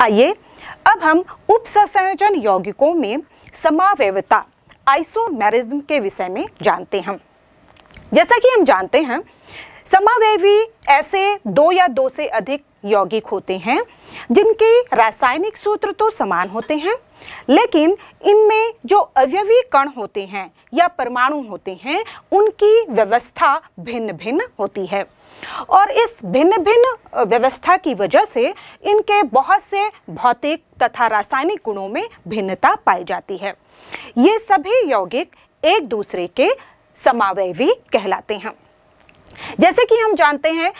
आइए अब हम उपसंयोजन यौगिकों में समावयता आइसोमेरिज्म के विषय में जानते हैं जैसा कि हम जानते हैं समावयवी ऐसे दो या दो से अधिक यौगिक होते हैं जिनके रासायनिक सूत्र तो समान होते हैं लेकिन इनमें जो अवयवी कण होते हैं या परमाणु होते हैं उनकी व्यवस्था भिन्न भिन्न होती है और इस भिन्न भिन्न व्यवस्था की वजह से इनके बहुत से भौतिक तथा रासायनिक गुणों में भिन्नता पाई जाती है ये सभी यौगिक एक दूसरे के समावयवी कहलाते हैं जैसे कि हम जानते हैं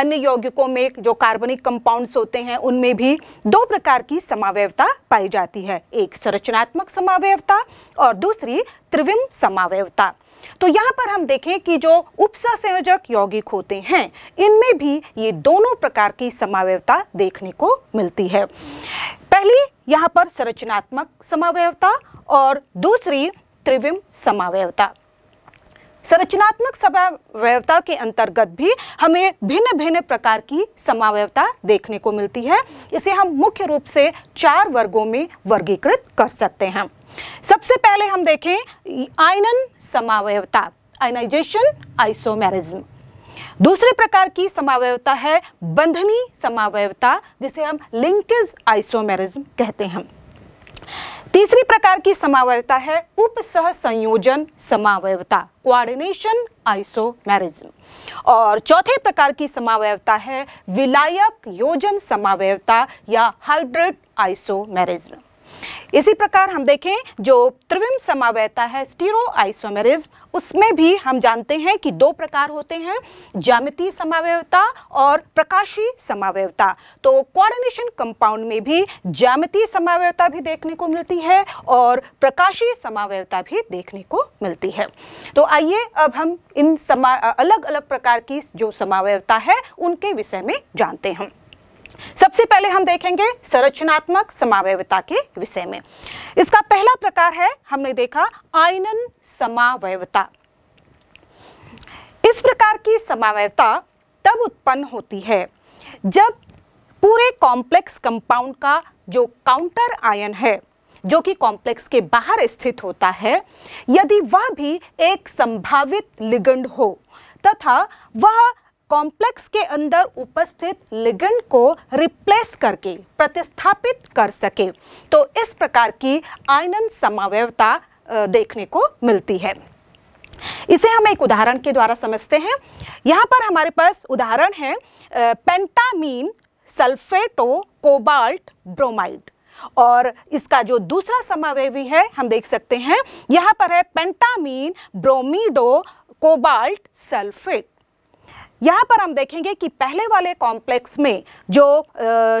अन्य यौगिकों में जो कार्बनिक कंपाउंड्स होते हैं उनमें भी दो प्रकार की समावयवता पाई जाती है एक संरचनात्मक समावयवता और दूसरी त्रिविम समावयवता तो यहाँ पर हम देखें कि जो उपसा संयोजक यौगिक होते हैं इनमें भी ये दोनों प्रकार की समावयवता देखने को मिलती है पहली यहाँ पर संरचनात्मक समावयवता और दूसरी त्रिविम समावयवता संरचनात्मक समावयता के अंतर्गत भी हमें भिन्न भिन्न प्रकार की समावयता देखने को मिलती है इसे हम मुख्य रूप से चार वर्गों में वर्गीकृत कर सकते हैं सबसे पहले हम देखें आयनन समावयता आयनाइजेशन आइसोमेरिज्म दूसरे प्रकार की समावयता है बंधनी समावयता जिसे हम लिंकेज आइसोमेरिज्म कहते हैं तीसरी प्रकार की समावयता है उपसह संयोजन समावयता कोऑर्डिनेशन आइसोमेरिज्म और चौथे प्रकार की समावयता है विलायक योजन समावयता या हाइड्रेट आइसोमेरिज्म इसी प्रकार हम देखें जो त्रिविम समावयता है स्टीरो आइसोमेरिज उसमें भी हम जानते हैं कि दो प्रकार होते हैं जामितीय समावयता और प्रकाशी समावयता तो कोऑर्डिनेशन कंपाउंड में भी जामितीय समावयता भी देखने को मिलती है और प्रकाशी समावयता भी देखने को मिलती है तो आइए अब हम इन समा अलग अलग प्रकार की जो समावयता है उनके विषय में जानते हैं सबसे पहले हम देखेंगे संरचनात्मक समावयता के विषय में इसका पहला प्रकार है हमने देखा आयनन समावयता इस प्रकार की समावयता तब उत्पन्न होती है जब पूरे कॉम्प्लेक्स कंपाउंड का जो काउंटर आयन है जो कि कॉम्प्लेक्स के बाहर स्थित होता है यदि वह भी एक संभावित लिगंड हो तथा वह कॉम्प्लेक्स के अंदर उपस्थित लिगेंड को रिप्लेस करके प्रतिस्थापित कर सके तो इस प्रकार की आयनन समावयता देखने को मिलती है इसे हम एक उदाहरण के द्वारा समझते हैं यहाँ पर हमारे पास उदाहरण है पेंटामीन सल्फेटो कोबाल्ट ब्रोमाइड और इसका जो दूसरा समावयवी है हम देख सकते हैं यहाँ पर है पेंटामीन ब्रोमीडो कोबाल्ट सल्फेट यहाँ पर हम देखेंगे कि पहले वाले कॉम्प्लेक्स में जो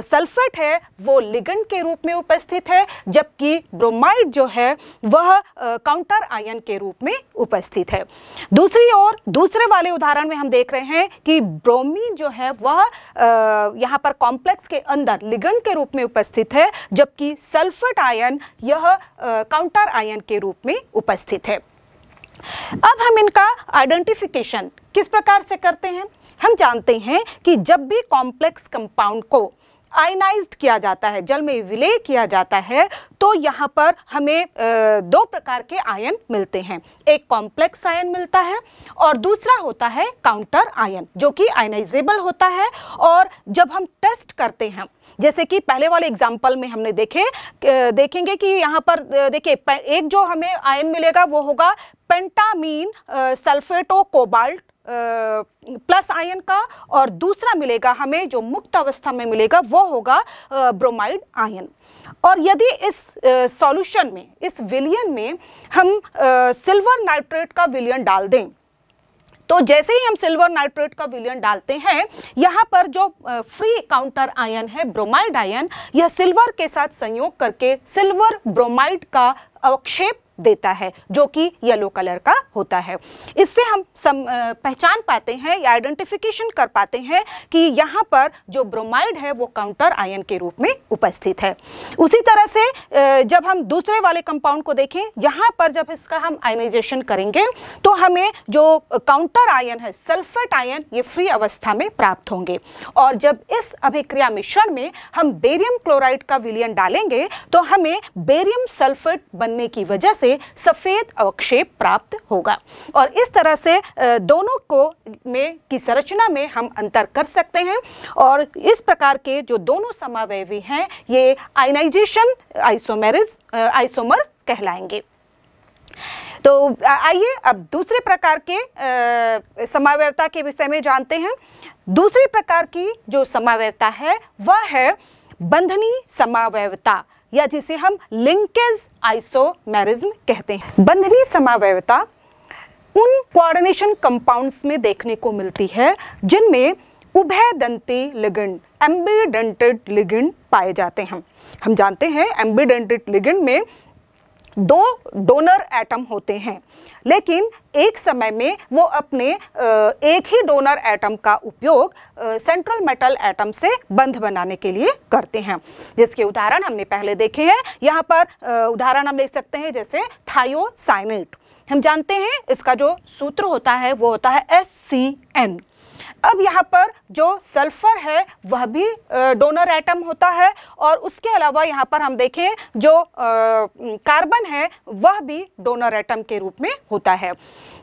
सल्फेट है वो लिगन के रूप में उपस्थित है जबकि ब्रोमाइड जो है वह काउंटर आयन के रूप में उपस्थित है दूसरी ओर दूसरे वाले उदाहरण में हम देख रहे हैं कि ब्रोमीन जो है वह यहाँ पर कॉम्प्लेक्स के अंदर लिगन के रूप में उपस्थित है जबकि सल्फेट आयन यह काउंटर आयन के रूप में उपस्थित है अब हम इनका आइडेंटिफिकेशन किस प्रकार से करते हैं हम जानते हैं कि जब भी कॉम्प्लेक्स कंपाउंड को आयनाइज्ड किया जाता है जल में विलय किया जाता है तो यहाँ पर हमें दो प्रकार के आयन मिलते हैं एक कॉम्प्लेक्स आयन मिलता है और दूसरा होता है काउंटर आयन जो कि आयनाइजेबल होता है और जब हम टेस्ट करते हैं जैसे कि पहले वाले एग्जाम्पल में हमने देखे देखेंगे कि यहाँ पर देखिए एक जो हमें आयन मिलेगा वो होगा pentaammine sulphato cobalt plus ion का और दूसरा मिलेगा हमें जो मुक्त अवस्था में मिलेगा वो होगा ब्रोमाइड आयन और यदि इस सॉल्यूशन में इस विलियन में हम सिल्वर नाइट्रेट का विलियन डाल दें तो जैसे ही हम सिल्वर नाइट्रेट का विलियन डालते हैं यहाँ पर जो फ्री काउंटर आयन है ब्रोमाइड आयन यह सिल्वर के साथ संयोग करके सिल्वर ब्रोमाइड का अवक्षेप देता है जो कि येलो कलर का होता है इससे हम सम, पहचान पाते हैं या आइडेंटिफिकेशन कर पाते हैं कि यहाँ पर जो ब्रोमाइड है वो काउंटर आयन के रूप में उपस्थित है उसी तरह से जब हम दूसरे वाले कंपाउंड को देखें यहाँ पर जब इसका हम आयनाइजेशन करेंगे तो हमें जो काउंटर आयन है सल्फेट आयन ये फ्री अवस्था में प्राप्त होंगे और जब इस अभिक्रिया मिश्रण में हम बेरियम क्लोराइड का विलियन डालेंगे तो हमें बेरियम सल्फेट बनने की वजह से से सफ़ेद अवक्षेप प्राप्त होगा और इस तरह से दोनों को में की संरचना में हम अंतर कर सकते हैं और इस प्रकार के जो दोनों समावयवी हैं ये आयनाइजेशन आइसोमेरिज आइसोमर कहलाएंगे तो आइए अब दूसरे प्रकार के समावयवता के विषय में जानते हैं दूसरी प्रकार की जो समावयवता है वह है बंधनी समावयवता या जिसे हम लिंकेज आइसोमेरिज्म कहते हैं बंधनी समावयता उन कोऑर्डिनेशन कंपाउंड्स में देखने को मिलती है जिनमें उभय दंती लिगेंड एम्बीडेंटेड लिगेंड पाए जाते हैं हम जानते हैं एम्बीडेंटेड लिगेंड में दो डोनर एटम होते हैं लेकिन एक समय में वो अपने एक ही डोनर एटम का उपयोग सेंट्रल मेटल एटम से बंध बनाने के लिए करते हैं जिसके उदाहरण हमने पहले देखे हैं यहाँ पर उदाहरण हम ले सकते हैं जैसे थायोसाइनेट हम जानते हैं इसका जो सूत्र होता है वो होता है एस सी एन अब यहाँ पर जो सल्फ़र है वह भी डोनर एटम होता है और उसके अलावा यहाँ पर हम देखें जो कार्बन है वह भी डोनर एटम के रूप में होता है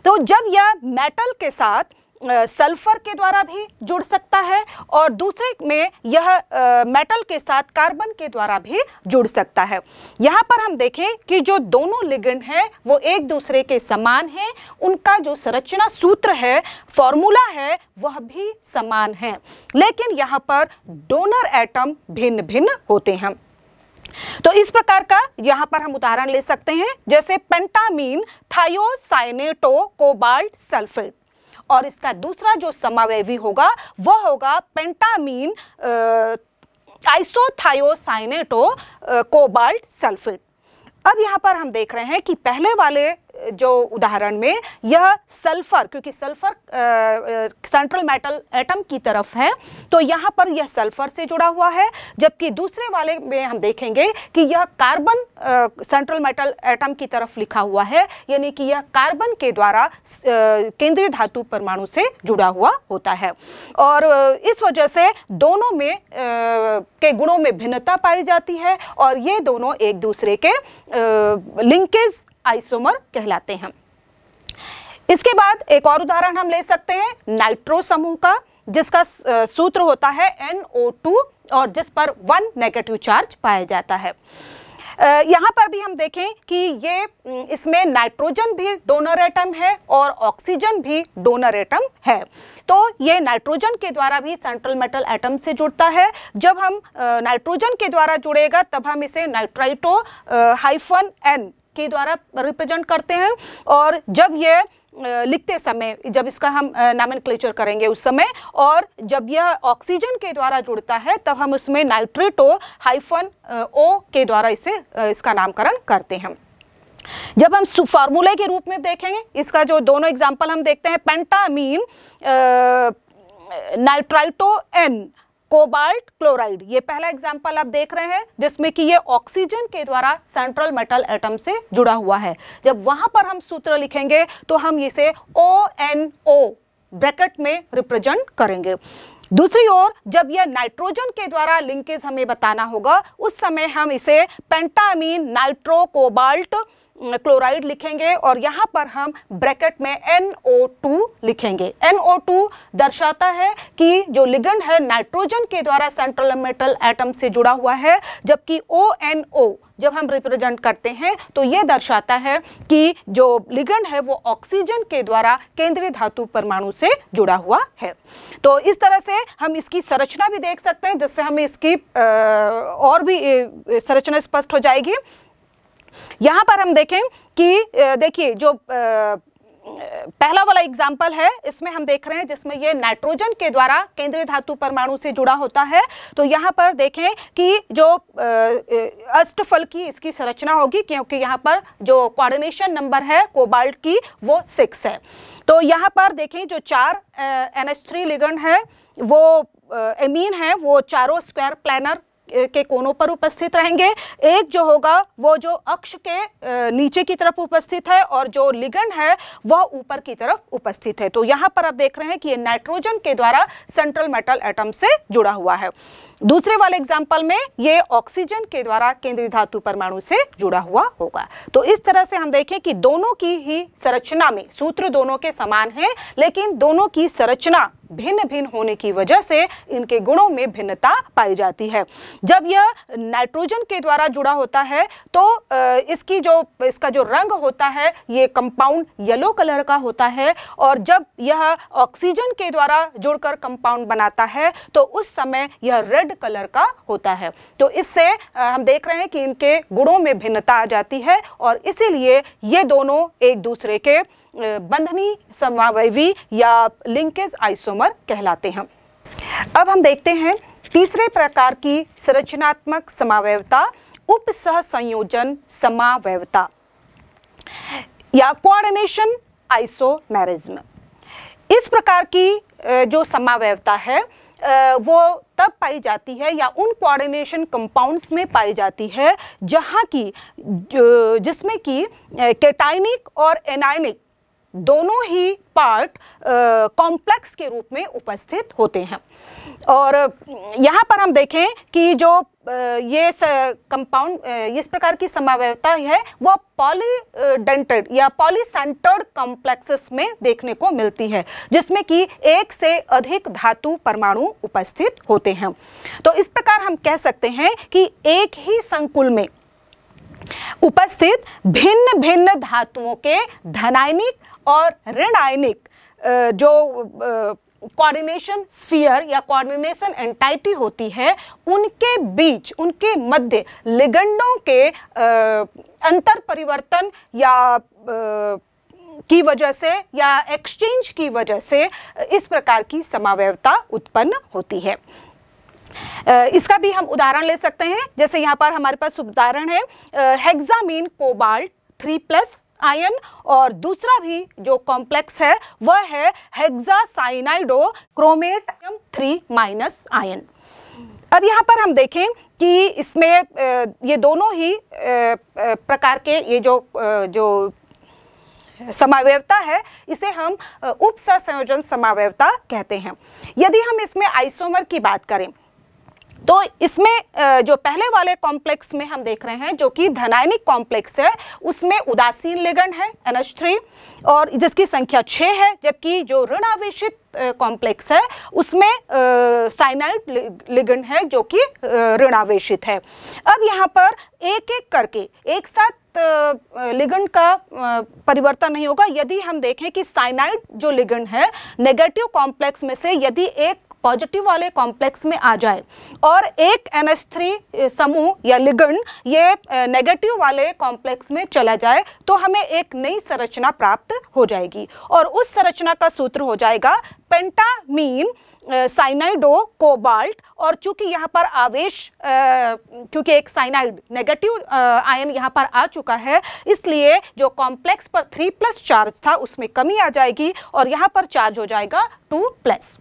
तो जब यह मेटल के साथ सल्फर के द्वारा भी जुड़ सकता है और दूसरे में यह आ, मेटल के साथ कार्बन के द्वारा भी जुड़ सकता है यहाँ पर हम देखें कि जो दोनों लिगेंड हैं वो एक दूसरे के समान हैं उनका जो संरचना सूत्र है फॉर्मूला है वह भी समान है लेकिन यहाँ पर डोनर एटम भिन्न भिन्न होते हैं तो इस प्रकार का यहाँ पर हम उदाहरण ले सकते हैं जैसे पेंटामीन थायोसाइनेटो कोबाल्ट सल्फेट और इसका दूसरा जो समावेवी होगा वह होगा पेंटामीन आइसोथायोसाइनेटो कोबाल्ट सल्फेट अब यहाँ पर हम देख रहे हैं कि पहले वाले जो उदाहरण में यह सल्फर क्योंकि सल्फर सेंट्रल मेटल एटम की तरफ है तो यहाँ पर यह सल्फर से जुड़ा हुआ है जबकि दूसरे वाले में हम देखेंगे कि यह कार्बन सेंट्रल मेटल एटम की तरफ लिखा हुआ है यानी कि यह कार्बन के द्वारा केंद्रीय धातु परमाणु से जुड़ा हुआ होता है और इस वजह से दोनों में आ, के गुणों में भिन्नता पाई जाती है और ये दोनों एक दूसरे के लिंकेज आइसोमर कहलाते हैं इसके बाद एक और उदाहरण हम ले सकते हैं नाइट्रो समूह का जिसका सूत्र होता है NO2 और जिस पर वन नेगेटिव चार्ज पाया जाता है यहाँ पर भी हम देखें कि ये इसमें नाइट्रोजन भी डोनर एटम है और ऑक्सीजन भी डोनर एटम है तो ये नाइट्रोजन के द्वारा भी सेंट्रल मेटल एटम से जुड़ता है जब हम नाइट्रोजन के द्वारा जुड़ेगा तब हम इसे नाइट्राइटो हाइफन एन के द्वारा रिप्रेजेंट करते हैं और जब ये लिखते समय जब इसका हम नामन करेंगे उस समय और जब यह ऑक्सीजन के द्वारा जुड़ता है तब हम उसमें नाइट्रेटो हाइफन ओ के द्वारा इसे इसका नामकरण करते हैं जब हम फार्मूले के रूप में देखेंगे इसका जो दोनों एग्जाम्पल हम देखते हैं pentaammine nitrito N cobalt chloride ये पहला एग्जाम्पल आप देख रहे हैं जिसमें कि ये ऑक्सीजन के द्वारा सेंट्रल मेटल एटम से जुड़ा हुआ है जब वहां पर हम सूत्र लिखेंगे तो हम इसे ओ एन ओ ब्रैकेट में रिप्रेजेंट करेंगे दूसरी ओर जब यह नाइट्रोजन के द्वारा लिंकेज हमें बताना होगा उस समय हम इसे पेंटामीन नाइट्रो कोबाल्ट क्लोराइड लिखेंगे और यहाँ पर हम ब्रैकेट में NO2 लिखेंगे NO2 दर्शाता है कि जो लिगंड है नाइट्रोजन के द्वारा सेंट्रल मेटल एटम से जुड़ा हुआ है जबकि ONO जब हम रिप्रेजेंट करते हैं तो ये दर्शाता है कि जो लिगंड है वो ऑक्सीजन के द्वारा केंद्रीय धातु परमाणु से जुड़ा हुआ है तो इस तरह से हम इसकी संरचना भी देख सकते हैं जिससे हमें इसकी और भी संरचना स्पष्ट हो जाएगी यहाँ पर हम देखें कि देखिए जो पहला वाला एग्जाम्पल है इसमें हम देख रहे हैं जिसमें ये नाइट्रोजन के द्वारा केंद्रीय धातु परमाणु से जुड़ा होता है तो यहाँ पर देखें कि जो अष्टफल की इसकी संरचना होगी क्योंकि यहाँ पर जो कोऑर्डिनेशन नंबर है कोबाल्ट की वो सिक्स है तो यहाँ पर देखें जो चार एन एच थ्री लिगन है वो एमीन है वो चारों स्क्वायर प्लानर के कोनों पर उपस्थित रहेंगे एक जो होगा वो जो अक्ष के नीचे की तरफ उपस्थित है और जो लिगन है वह ऊपर की तरफ उपस्थित है तो यहां पर आप देख रहे हैं कि ये नाइट्रोजन के द्वारा सेंट्रल मेटल एटम से जुड़ा हुआ है दूसरे वाले एग्जाम्पल में ये ऑक्सीजन के द्वारा केंद्रीय धातु परमाणु से जुड़ा हुआ होगा तो इस तरह से हम देखें कि दोनों की ही संरचना में सूत्र दोनों के समान है लेकिन दोनों की संरचना भिन्न भिन्न होने की वजह से इनके गुणों में भिन्नता पाई जाती है जब यह नाइट्रोजन के द्वारा जुड़ा होता है तो इसकी जो इसका जो रंग होता है ये कंपाउंड येलो कलर का होता है और जब यह ऑक्सीजन के द्वारा जुड़कर कंपाउंड बनाता है तो उस समय यह रेड रेड कलर का होता है तो इससे हम देख रहे हैं कि इनके गुणों में भिन्नता आ जाती है और इसीलिए ये दोनों एक दूसरे के बंधनी समावयवी या लिंकेज आइसोमर कहलाते हैं अब हम देखते हैं तीसरे प्रकार की संरचनात्मक समावयवता उप सह संयोजन समावयवता या कोऑर्डिनेशन आइसोमेरिज्म इस प्रकार की जो समावयवता है वो तब पाई जाती है या उन कोऑर्डिनेशन कंपाउंड्स में पाई जाती है जहाँ की जिसमें कि कैटाइनिक और एनाइनिक दोनों ही पार्ट कॉम्प्लेक्स के रूप में उपस्थित होते हैं और यहाँ पर हम देखें कि जो ये कंपाउंड इस प्रकार की समावयता है वह पॉलीडेंटेड या पॉलीसेंटर्ड कॉम्प्लेक्सेस में देखने को मिलती है जिसमें कि एक से अधिक धातु परमाणु उपस्थित होते हैं तो इस प्रकार हम कह सकते हैं कि एक ही संकुल में उपस्थित भिन्न भिन्न धातुओं के धनायनिक और ऋण आयनिक जो कोऑर्डिनेशन स्फीयर या कोऑर्डिनेशन एंटाइटी होती है उनके बीच उनके मध्य लिगंडों के अंतर परिवर्तन या की वजह से या एक्सचेंज की वजह से इस प्रकार की समावयवता उत्पन्न होती है इसका भी हम उदाहरण ले सकते हैं जैसे यहाँ पर हमारे पास उदाहरण है hexaammine cobalt three plus ion और दूसरा भी जो कॉम्प्लेक्स है वह है hexacyanido chromate three minus ion अब यहाँ पर हम देखें कि इसमें ये दोनों ही प्रकार के ये जो जो समावयवता है इसे हम उपसंयोजन समावयवता कहते हैं यदि हम इसमें आइसोमर की बात करें तो इसमें जो पहले वाले कॉम्प्लेक्स में हम देख रहे हैं जो कि धनायनिक कॉम्प्लेक्स है उसमें उदासीन लेगन है एन थ्री और जिसकी संख्या छः है जबकि जो ऋण आवेशित कॉम्प्लेक्स है उसमें साइनाइड लिगन है जो कि ऋण आवेशित है अब यहाँ पर एक एक करके एक साथ लिगन का परिवर्तन नहीं होगा यदि हम देखें कि साइनाइड जो लिगन है नेगेटिव कॉम्प्लेक्स में से यदि एक पॉजिटिव वाले कॉम्प्लेक्स में आ जाए और एक एन समूह या लिगन ये नेगेटिव वाले कॉम्प्लेक्स में चला जाए तो हमें एक नई संरचना प्राप्त हो जाएगी और उस संरचना का सूत्र हो जाएगा पेंटामीन साइनाइडो कोबाल्ट और चूंकि यहाँ पर आवेश क्योंकि एक साइनाइड नेगेटिव आयन यहाँ पर आ चुका है इसलिए जो कॉम्प्लेक्स पर थ्री प्लस चार्ज था उसमें कमी आ जाएगी और यहाँ पर चार्ज हो जाएगा टू प्लस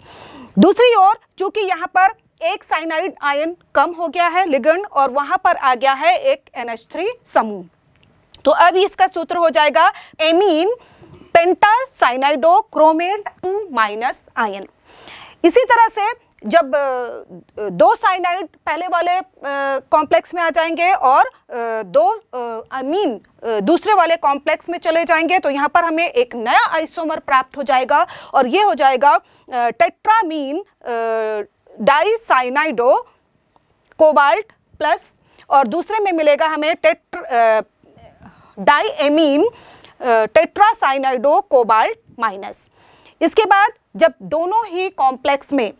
दूसरी ओर चूंकि यहाँ पर एक साइनाइड आयन कम हो गया है लिगंड और वहां पर आ गया है एक NH3 समूह तो अब इसका सूत्र हो जाएगा ammine chromate two minus ion इसी तरह से जब दो साइनाइड पहले वाले कॉम्प्लेक्स में आ जाएंगे और दो अमीन दूसरे वाले कॉम्प्लेक्स में चले जाएंगे तो यहाँ पर हमें एक नया आइसोमर प्राप्त हो जाएगा और ये हो जाएगा टेट्रामीन डाइसाइनाइडो कोबाल्ट प्लस और दूसरे में मिलेगा हमें टेट्र डाईमीन टेट्रासाइनाइडो कोबाल्ट माइनस इसके बाद जब दोनों ही कॉम्प्लेक्स में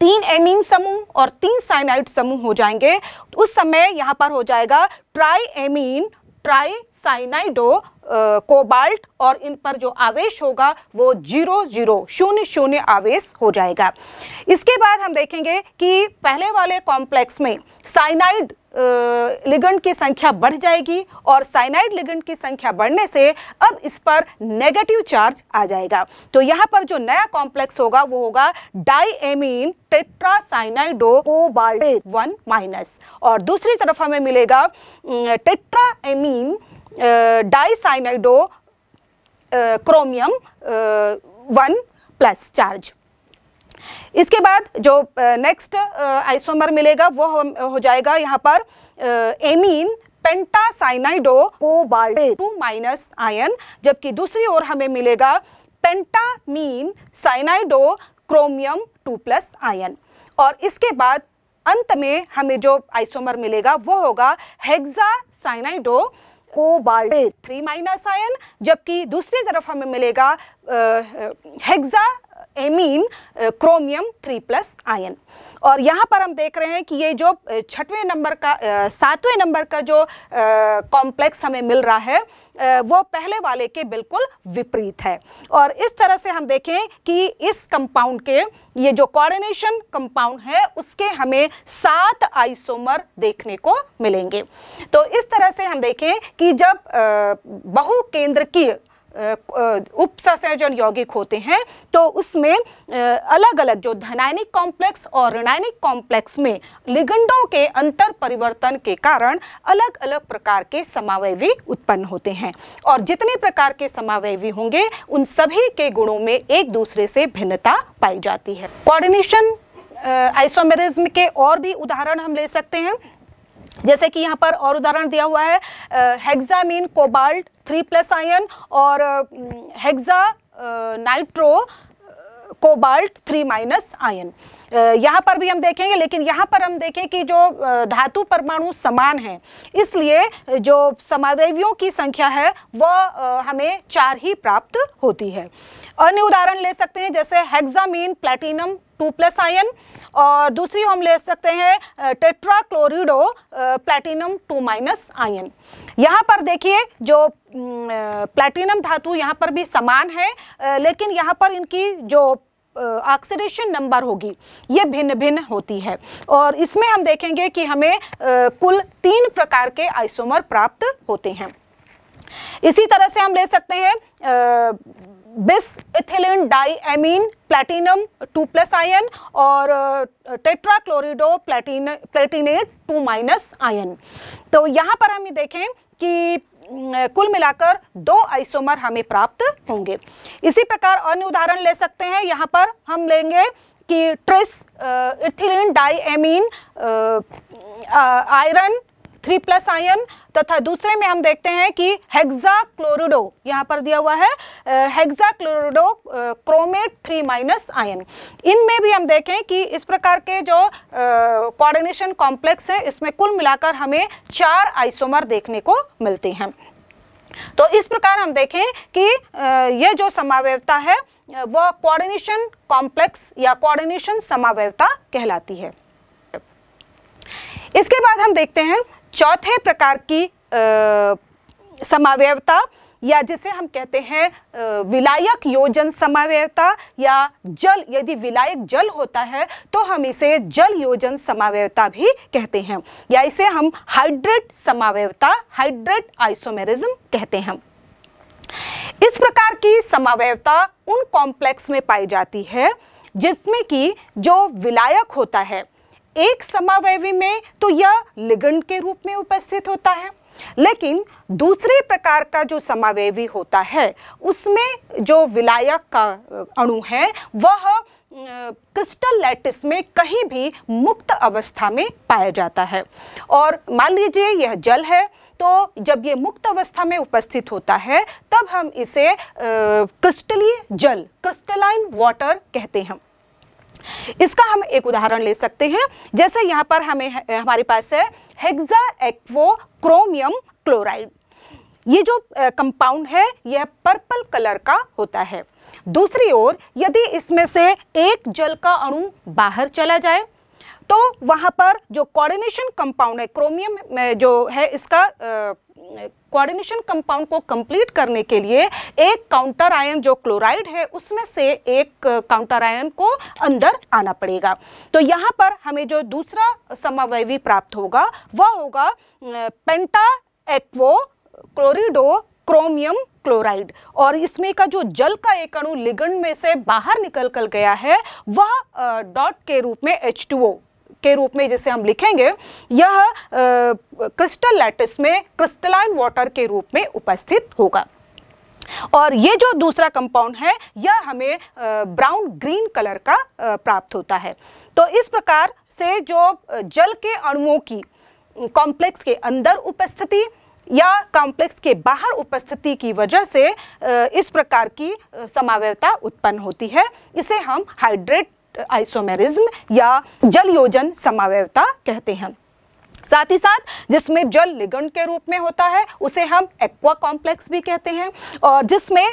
तीन एमीन समूह और तीन साइनाइड समूह हो जाएंगे उस समय यहाँ पर हो जाएगा triammine tricyanido cobalt और इन पर जो आवेश होगा वो जीरो जीरो शून्य शून्य आवेश हो जाएगा इसके बाद हम देखेंगे कि पहले वाले कॉम्प्लेक्स में साइनाइड लिगंड की संख्या बढ़ जाएगी और साइनाइड लिगंड की संख्या बढ़ने से अब इस पर नेगेटिव चार्ज आ जाएगा तो यहाँ पर जो नया कॉम्प्लेक्स होगा वो होगा diammine tetracyanido cobaltate one minus और दूसरी तरफ हमें मिलेगा tetraammine dicyanido chromium one plus charge इसके बाद जो नेक्स्ट आइसोमर मिलेगा वो हो जाएगा यहाँ पर ammine pentacyanido cobalt two minus ion जबकि दूसरी ओर हमें मिलेगा pentaammine cyanido chromium two plus ion और इसके बाद अंत में हमें जो आइसोमर मिलेगा वो होगा hexacyanido cobalt three minus ion जबकि दूसरी तरफ हमें मिलेगा hexaammine chromium three plus ion और यहाँ पर हम देख रहे हैं कि ये जो uh, छठवें नंबर का uh, सातवें नंबर का जो कॉम्प्लेक्स uh, हमें मिल रहा है वो पहले वाले के बिल्कुल विपरीत है और इस तरह से हम देखें कि इस कंपाउंड के ये जो कोऑर्डिनेशन कंपाउंड है उसके हमें सात आइसोमर देखने को मिलेंगे तो इस तरह से हम देखें कि जब की उपसंयोजन यौगिक होते हैं तो उसमें अलग अलग जो धनायनिक कॉम्प्लेक्स और ऋणायनिक कॉम्प्लेक्स में लिगंडों के अंतर परिवर्तन के कारण अलग अलग प्रकार के समावयवी उत्पन्न होते हैं और जितने प्रकार के समावयवी होंगे उन सभी के गुणों में एक दूसरे से भिन्नता पाई जाती है कोऑर्डिनेशन आइसोमेरिज्म के और भी उदाहरण हम ले सकते हैं जैसे कि यहाँ पर और उदाहरण दिया हुआ है hexaammine cobalt three plus ion और hexanitro cobalt three minus ion यहाँ पर भी हम देखेंगे लेकिन यहाँ पर हम देखें कि जो धातु परमाणु समान हैं इसलिए जो समावेवियों की संख्या है वह हमें चार ही प्राप्त होती है अन्य उदाहरण ले सकते हैं जैसे hexaammine platinum two plus ion और दूसरी हम ले सकते हैं tetrachlorido platinum two minus ion यहाँ पर देखिए जो प्लेटिनम धातु यहाँ पर भी समान है लेकिन यहाँ पर इनकी जो ऑक्सीडेशन नंबर होगी ये भिन्न भिन्न होती है और इसमें हम देखेंगे कि हमें कुल तीन प्रकार के आइसोमर प्राप्त होते हैं इसी तरह से हम ले सकते हैं bis ethylene diamine platinum two plus ion और tetrachlorido platin platinate two minus ion तो यहाँ पर हम देखें कि कुल मिलाकर दो आइसोमर हमें प्राप्त होंगे इसी प्रकार अन्य उदाहरण ले सकते हैं यहाँ पर हम लेंगे कि tris ethylene diamine iron three plus ion तथा दूसरे में हम देखते हैं कि हेक्सा क्लोरिडो यहाँ पर दिया हुआ है hexachlorido chromate three minus ion इनमें भी हम देखें कि इस प्रकार के जो कोऑर्डिनेशन कॉम्प्लेक्स हैं इसमें कुल मिलाकर हमें चार आइसोमर देखने को मिलते हैं तो इस प्रकार हम देखें कि यह जो समावयवता है वह कोऑर्डिनेशन कॉम्प्लेक्स या कोऑर्डिनेशन समावयवता कहलाती है इसके बाद हम देखते हैं चौथे प्रकार की समावयता या जिसे हम कहते हैं विलायक योजन समावयता या जल यदि विलायक जल होता है तो हम इसे जल योजन समावयता भी कहते हैं या इसे हम हाइड्रेट समावयता हाइड्रेट आइसोमेरिज्म कहते हैं इस प्रकार की समावयता उन कॉम्प्लेक्स में पाई जाती है जिसमें कि जो विलायक होता है एक समावयवी में तो यह लिगंड के रूप में उपस्थित होता है लेकिन दूसरे प्रकार का जो समावयवी होता है उसमें जो विलायक का अणु है वह क्रिस्टल लैटिस में कहीं भी मुक्त अवस्था में पाया जाता है और मान लीजिए यह जल है तो जब ये मुक्त अवस्था में उपस्थित होता है तब हम इसे क्रिस्टलीय जल क्रिस्टलाइन वाटर कहते हैं इसका हम एक उदाहरण ले सकते हैं जैसे यहाँ पर हमें हमारे पास है हेक्सा एक्वो क्रोमियम क्लोराइड ये जो कंपाउंड है यह पर्पल कलर का होता है दूसरी ओर यदि इसमें से एक जल का अणु बाहर चला जाए तो वहाँ पर जो कोऑर्डिनेशन कंपाउंड है क्रोमियम जो है इसका कोऑर्डिनेशन कंपाउंड को कंप्लीट करने के लिए एक काउंटर आयन जो क्लोराइड है उसमें से एक काउंटर आयन को अंदर आना पड़ेगा तो यहाँ पर हमें जो दूसरा समावयवी प्राप्त होगा वह होगा पेंटा एक्वो क्लोरिडो क्रोमियम क्लोराइड और इसमें का जो जल का एक अणु लिगंड में से बाहर निकल कर गया है वह डॉट के रूप में H2O के रूप में जिसे हम लिखेंगे यह क्रिस्टल लैटिस में क्रिस्टलाइन वाटर के रूप में उपस्थित होगा और ये जो दूसरा कंपाउंड है यह हमें ब्राउन ग्रीन कलर का प्राप्त होता है तो इस प्रकार से जो जल के अणुओं की कॉम्प्लेक्स के अंदर उपस्थिति या कॉम्प्लेक्स के बाहर उपस्थिति की वजह से इस प्रकार की समावयता उत्पन्न होती है इसे हम हाइड्रेट आइसोमेरिज्म या जल योजन समावयता कहते हैं साथ ही साथ जिसमें जल लिगंड के रूप में होता है उसे हम एक्वा कॉम्प्लेक्स भी कहते हैं और जिसमें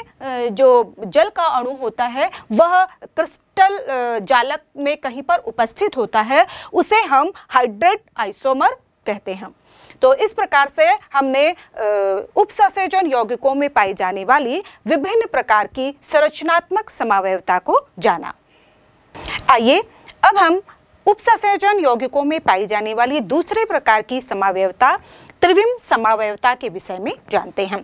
जो जल का अणु होता है वह क्रिस्टल जालक में कहीं पर उपस्थित होता है उसे हम हाइड्रेट आइसोमर कहते हैं तो इस प्रकार से हमने उपससेजन यौगिकों में पाई जाने वाली विभिन्न प्रकार की संरचनात्मक समावयता को जाना आइए अब हम उपसंयोजन यौगिकों में पाई जाने वाली दूसरे प्रकार की समावयवता त्रिविम समावयवता के विषय में जानते हैं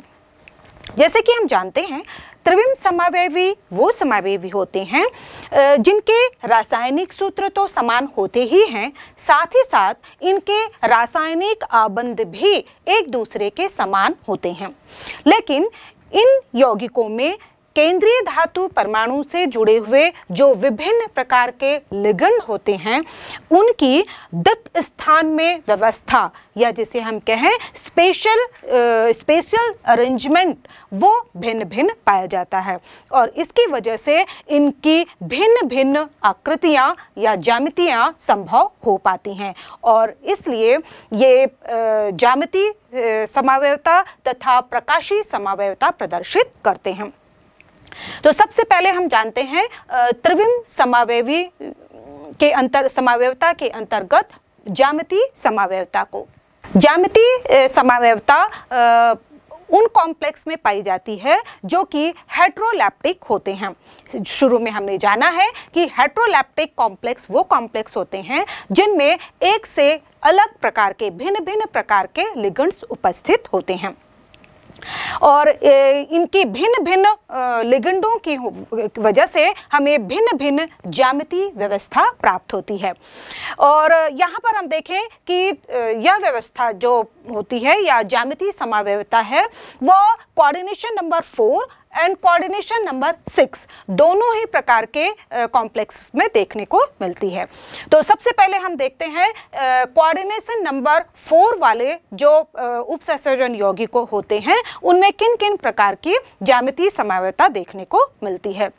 जैसे कि हम जानते हैं त्रिविम समावयवी वो समावयवी होते हैं जिनके रासायनिक सूत्र तो समान होते ही हैं साथ ही साथ इनके रासायनिक आबंध भी एक दूसरे के समान होते हैं लेकिन इन यौगिकों में केंद्रीय धातु परमाणु से जुड़े हुए जो विभिन्न प्रकार के लिगंड होते हैं उनकी दक स्थान में व्यवस्था या जिसे हम कहें स्पेशल स्पेशल अरेंजमेंट वो भिन्न भिन्न पाया जाता है और इसकी वजह से इनकी भिन्न भिन्न आकृतियाँ या जामितियाँ संभव हो पाती हैं और इसलिए ये जामिति समावयता तथा प्रकाशी समावयता प्रदर्शित करते हैं तो सबसे पहले हम जानते हैं त्रिविम समावेवी के अंतर समावयवता के अंतर्गत ज्यामिति समावयवता को ज्यामिति समावयवता उन कॉम्प्लेक्स में पाई जाती है जो कि हेट्रोलैप्टिक होते हैं शुरू में हमने जाना है कि हेट्रोलैप्टिक कॉम्प्लेक्स वो कॉम्प्लेक्स होते हैं जिनमें एक से अलग प्रकार के भिन्न भिन्न प्रकार के लिगंड्स उपस्थित होते हैं और इनकी भिन्न भिन्न लिगंडों की वजह से हमें भिन्न भिन्न जामितीय व्यवस्था प्राप्त होती है और यहाँ पर हम देखें कि यह व्यवस्था जो होती है या जामितीय समावयता है वह coordination number four and coordination number six दोनों ही प्रकार के कॉम्प्लेक्स में देखने को मिलती है तो सबसे पहले हम देखते हैं कोऑर्डिनेशन नंबर फोर वाले जो उपसंयोजन को होते हैं उनमें किन किन प्रकार की ज्यामितीय समावयता देखने को मिलती है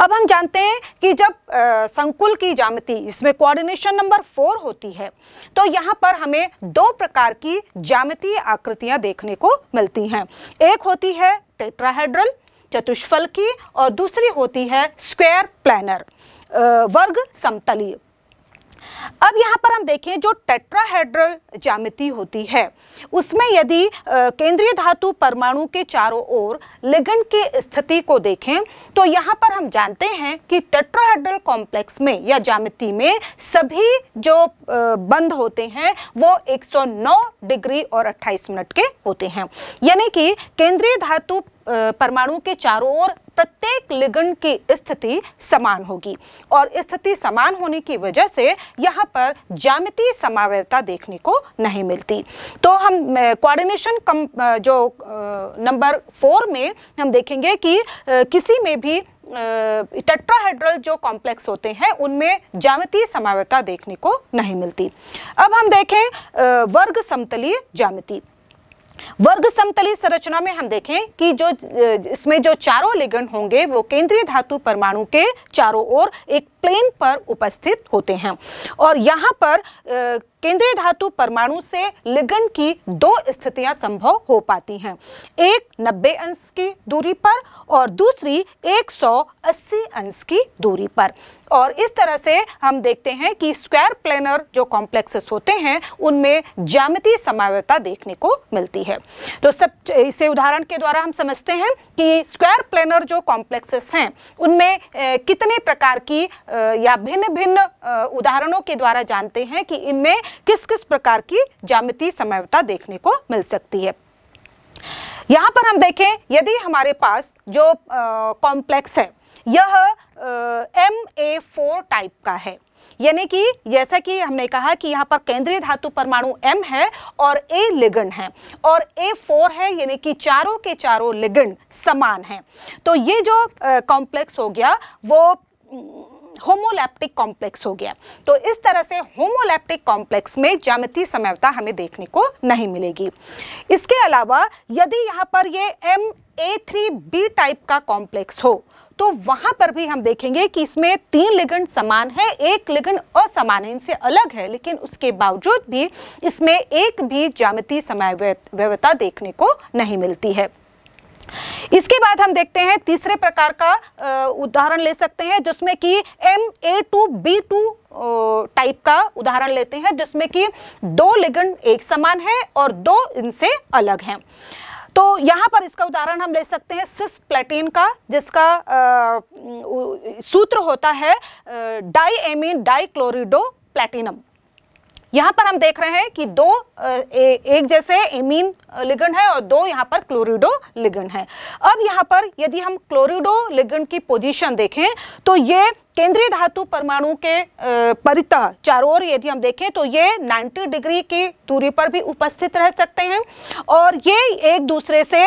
अब हम जानते हैं कि जब आ, संकुल की जामिति इसमें कोऑर्डिनेशन नंबर फोर होती है तो यहाँ पर हमें दो प्रकार की ज्यामितीय आकृतियाँ देखने को मिलती हैं एक होती है टेट्राहेड्रल चतुष्फलकी और दूसरी होती है स्क्वायर प्लानर वर्ग समतलीय अब यहाँ पर हम देखें जो टेट्राहेड्रल जामिति होती है उसमें यदि केंद्रीय धातु परमाणु के चारों ओर लिगंड की स्थिति को देखें तो यहाँ पर हम जानते हैं कि टेट्राहेड्रल कॉम्प्लेक्स में या जामिति में सभी जो बंद होते हैं वो 109 डिग्री और 28 मिनट के होते हैं यानी कि केंद्रीय धातु परमाणु के चारों ओर प्रत्येक लिगंड की स्थिति समान होगी और स्थिति समान होने की वजह से यहाँ पर जामितीय समावयता देखने को नहीं मिलती तो हम कोऑर्डिनेशन कम जो नंबर फोर में हम देखेंगे कि किसी में भी टेट्राहेड्रल जो कॉम्प्लेक्स होते हैं उनमें जामितीय समावयता देखने को नहीं मिलती अब हम देखें वर्ग समतलीय जामिति वर्ग समतली संरचना में हम देखें कि जो इसमें जो चारों लिगंड होंगे वो केंद्रीय धातु परमाणु के चारों ओर एक प्लेन पर उपस्थित होते हैं और यहाँ पर केंद्रीय धातु परमाणु से लिगन की दो स्थितियां संभव हो पाती हैं एक 90 अंश की दूरी पर और दूसरी 180 अंश की दूरी पर और इस तरह से हम देखते हैं कि स्क्वायर प्लेनर जो कॉम्प्लेक्सेस होते हैं उनमें जामती समावयता देखने को मिलती है तो सब इसे उदाहरण के द्वारा हम समझते हैं कि स्क्वायर प्लेनर जो कॉम्प्लेक्सेस हैं उनमें कितने प्रकार की या भिन्न भिन्न उदाहरणों के द्वारा जानते हैं कि इनमें किस किस प्रकार की जामिति समयता देखने को मिल सकती है यहाँ पर हम देखें यदि हमारे पास जो कॉम्प्लेक्स है यह एम ए फोर टाइप का है यानी कि जैसा कि हमने कहा कि यहाँ पर केंद्रीय धातु परमाणु M है और A लिगंड है और A4 है यानी कि चारों के चारों लिगंड समान हैं तो ये जो कॉम्प्लेक्स हो गया वो होमोलैप्टिक कॉम्प्लेक्स हो गया तो इस तरह से होमोलैप्टिक कॉम्प्लेक्स में ज्यामिति समयता हमें देखने को नहीं मिलेगी इसके अलावा यदि यहाँ पर ये M A three B type का कॉम्प्लेक्स हो तो वहां पर भी हम देखेंगे कि इसमें तीन लिगंड समान है एक लिगंड असमान है इनसे अलग है लेकिन उसके बावजूद भी इसमें एक भी ज्यामिति समय व्यवता देखने को नहीं मिलती है इसके बाद हम देखते हैं तीसरे प्रकार का उदाहरण ले सकते हैं जिसमें कि M A two B two type का उदाहरण लेते हैं जिसमें कि दो लिगंड एक समान है और दो इनसे अलग हैं तो यहाँ पर इसका उदाहरण हम ले सकते हैं सिस प्लेटिन का जिसका आ, सूत्र होता है diammine dichlorido platinum यहाँ पर हम देख रहे हैं कि दो ए, एक जैसे एमीन लिगन है और दो यहाँ पर क्लोरिडो लिगन है अब यहाँ पर यदि हम क्लोरिडो लिगन की पोजीशन देखें तो ये केंद्रीय धातु परमाणु के परितः चारों ओर यदि हम देखें तो ये 90 डिग्री की दूरी पर भी उपस्थित रह सकते हैं और ये एक दूसरे से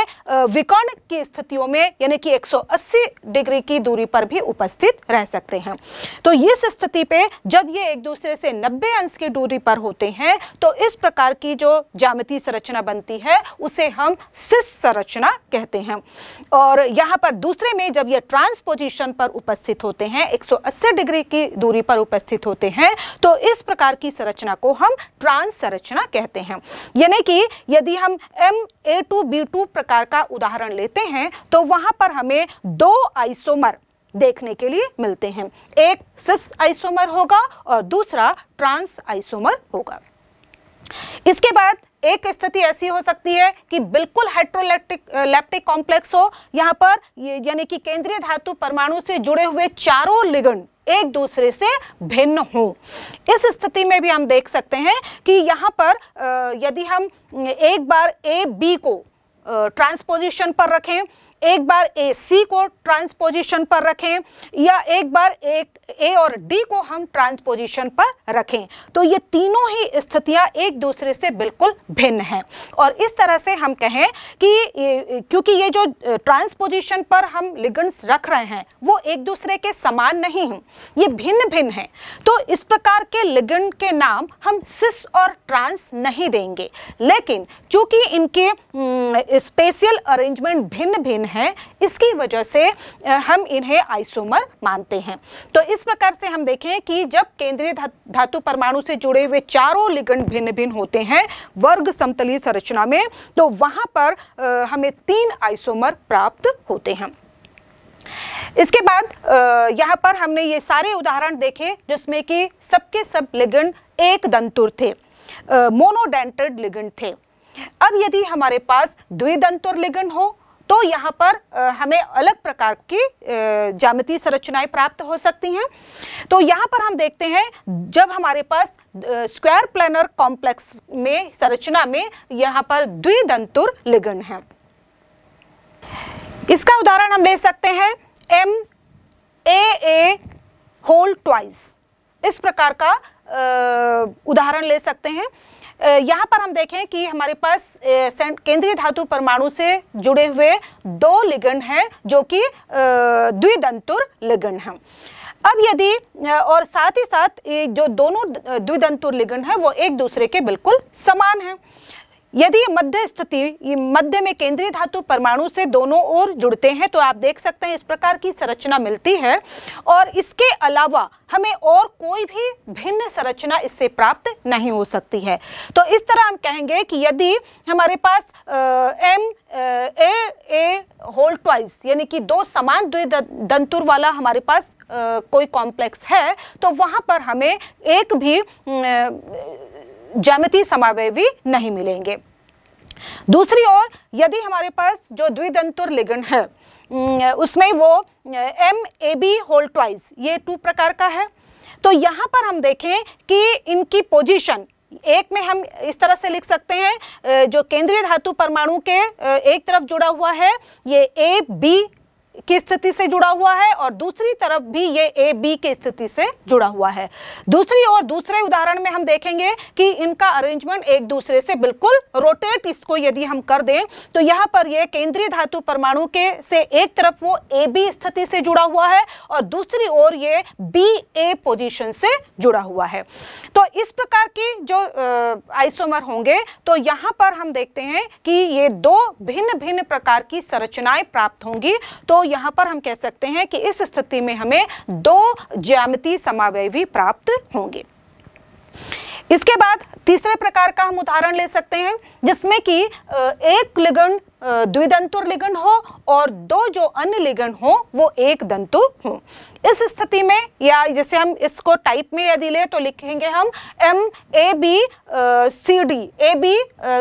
विकर्ण की स्थितियों में यानी कि 180 डिग्री की दूरी पर भी उपस्थित रह सकते हैं तो इस स्थिति पे जब ये एक दूसरे से 90 अंश की दूरी पर होते हैं तो इस प्रकार की जो जामती संरचना बनती है उसे हम सिस संरचना कहते हैं और यहाँ पर दूसरे में जब ये ट्रांसपोजिशन पर उपस्थित होते हैं एक 180 डिग्री की दूरी पर उपस्थित होते हैं तो इस प्रकार की संरचना को हम ट्रांस संरचना कहते हैं यानी कि यदि हम M A two B two प्रकार का उदाहरण लेते हैं तो वहाँ पर हमें दो आइसोमर देखने के लिए मिलते हैं एक सिस आइसोमर होगा और दूसरा ट्रांस आइसोमर होगा इसके बाद एक स्थिति ऐसी हो सकती है कि बिल्कुल हाइड्रोलैप्टिक लैप्टिक कॉम्प्लेक्स हो यहाँ पर यानी कि केंद्रीय धातु परमाणु से जुड़े हुए चारों लिगंड एक दूसरे से भिन्न हो इस स्थिति में भी हम देख सकते हैं कि यहाँ पर यदि हम एक बार ए बी को ट्रांसपोजिशन पर रखें एक बार ए सी को ट्रांसपोजिशन पर रखें या एक बार एक ए और डी को हम ट्रांसपोजिशन पर रखें तो ये तीनों ही स्थितियाँ एक दूसरे से बिल्कुल भिन्न हैं और इस तरह से हम कहें कि क्योंकि ये जो ट्रांसपोजिशन पर हम लिगंड्स रख रहे हैं वो एक दूसरे के समान नहीं हैं ये भिन्न भिन्न हैं तो इस प्रकार के लिगंड के नाम हम सिस और ट्रांस नहीं देंगे लेकिन चूंकि इनके स्पेशल अरेंजमेंट भिन्न भिन्न हैं इसकी वजह से हम इन्हें आइसोमर मानते हैं तो इस प्रकार से हम देखें कि जब केंद्रीय धातु परमाणु से जुड़े हुए चारों लिगंड भिन्न भिन्न होते हैं वर्ग समतलीय संरचना में तो वहाँ पर हमें तीन आइसोमर प्राप्त होते हैं इसके बाद यहाँ पर हमने ये सारे उदाहरण देखे जिसमें कि सबके सब लिगंड एक दंतुर थे मोनोडेंटेड लिगंड थे अब यदि हमारे पास द्विदंतुर लिगंड हो तो यहाँ पर हमें अलग प्रकार की जामती संरचनाएं प्राप्त हो सकती हैं तो यहाँ पर हम देखते हैं जब हमारे पास स्क्वायर प्लानर कॉम्प्लेक्स में संरचना में यहाँ पर द्विदंतुर लिगन है इसका उदाहरण हम ले सकते हैं M A A whole twice इस प्रकार का उदाहरण ले सकते हैं यहाँ पर हम देखें कि हमारे पास केंद्रीय धातु परमाणु से जुड़े हुए दो लिगन हैं जो कि द्विदंतुर लिगन हैं अब यदि और साथ ही साथ जो दोनों द्विदंतुर लिगन हैं वो एक दूसरे के बिल्कुल समान हैं यदि मध्य स्थिति ये मध्य में केंद्रीय धातु परमाणु से दोनों ओर जुड़ते हैं तो आप देख सकते हैं इस प्रकार की संरचना मिलती है और इसके अलावा हमें और कोई भी भिन्न संरचना इससे प्राप्त नहीं हो सकती है तो इस तरह हम कहेंगे कि यदि हमारे पास M A A whole twice यानी कि दो समान द्वि दंतुर वाला हमारे पास आ, कोई कॉम्प्लेक्स है तो वहाँ पर हमें एक भी आ, ज्यामिति समावयवी नहीं मिलेंगे दूसरी ओर यदि हमारे पास जो द्विदंतुर लिगन है उसमें वो M A B whole twice ये टू प्रकार का है तो यहाँ पर हम देखें कि इनकी पोजीशन एक में हम इस तरह से लिख सकते हैं जो केंद्रीय धातु परमाणु के एक तरफ जुड़ा हुआ है ये ए बी की स्थिति से जुड़ा हुआ है और दूसरी तरफ भी ये ए बी की स्थिति से जुड़ा हुआ है दूसरी और दूसरे उदाहरण में हम देखेंगे कि इनका अरेंजमेंट एक दूसरे से बिल्कुल रोटेट इसको यदि हम कर दें तो यहाँ पर ये केंद्रीय धातु परमाणु के से एक तरफ वो ए बी स्थिति से जुड़ा हुआ है और दूसरी ओर ये बी ए पोजिशन से जुड़ा हुआ है तो इस प्रकार की जो आइसोमर होंगे तो यहाँ पर हम देखते हैं कि ये दो भिन्न भिन्न प्रकार की संरचनाएं प्राप्त होंगी तो यहां पर हम कह सकते हैं कि इस स्थिति में हमें दो ज्यामिति समावय भी प्राप्त होंगे इसके बाद तीसरे प्रकार का हम उदाहरण ले सकते हैं जिसमें कि एक लिगंड द्विदंतुर लिगन हो और दो जो अन्य लिगन हो वो एक दंतुर हो इस स्थिति में या जैसे हम इसको टाइप में यदि ले तो लिखेंगे हम M A B C D A B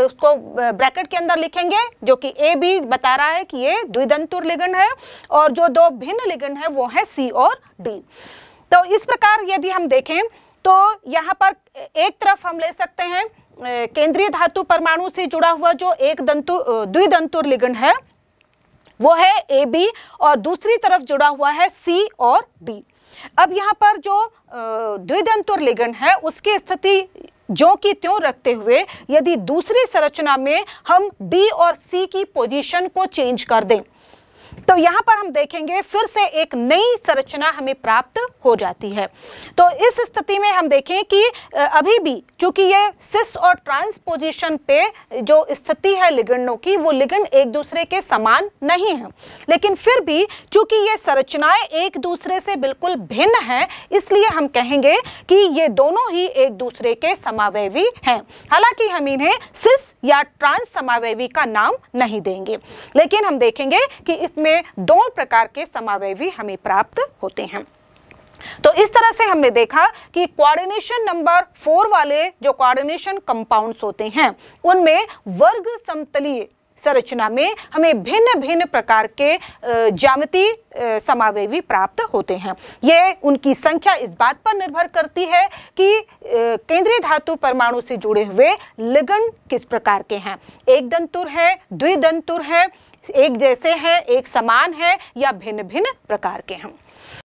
उसको ब्रैकेट के अंदर लिखेंगे जो कि ए बी बता रहा है कि ये द्विदंतुर लिगन है और जो दो भिन्न लिगन है वो है सी और डी तो इस प्रकार यदि हम देखें तो यहाँ पर एक तरफ हम ले सकते हैं केंद्रीय धातु परमाणु से जुड़ा हुआ जो एक दंतु द्विदंतुर लिगन है वो है ए बी और दूसरी तरफ जुड़ा हुआ है सी और डी अब यहाँ पर जो द्विदंतुर लिगन है उसकी स्थिति जो कि त्यों रखते हुए यदि दूसरी संरचना में हम डी और सी की पोजीशन को चेंज कर दें तो यहां पर हम देखेंगे फिर से एक नई संरचना हमें प्राप्त हो जाती है तो इस स्थिति में हम देखें कि अभी भी चूंकि ये सिस और ट्रांसपोजिशन पे जो स्थिति है लिगंडों की वो लिगंड एक दूसरे के समान नहीं है लेकिन फिर भी चूंकि ये संरचनाएं एक दूसरे से बिल्कुल भिन्न है इसलिए हम कहेंगे कि ये दोनों ही एक दूसरे के समावयवी हैं हालांकि हम इन्हें सिस या ट्रांस समावयवी का नाम नहीं देंगे लेकिन हम देखेंगे कि इसमें में दो प्रकार के समावय भी हमें प्राप्त होते हैं तो इस तरह से हमने देखा कि कोऑर्डिनेशन नंबर फोर वाले जो कोऑर्डिनेशन कंपाउंड्स होते हैं उनमें वर्ग समतलीय संरचना में हमें भिन्न भिन्न प्रकार के जामती समावेवी प्राप्त होते हैं ये उनकी संख्या इस बात पर निर्भर करती है कि केंद्रीय धातु परमाणु से जुड़े हुए लिगन किस प्रकार के हैं एक दंतुर है द्विदंतुर है एक जैसे हैं एक समान हैं या भिन्न भिन्न प्रकार के हैं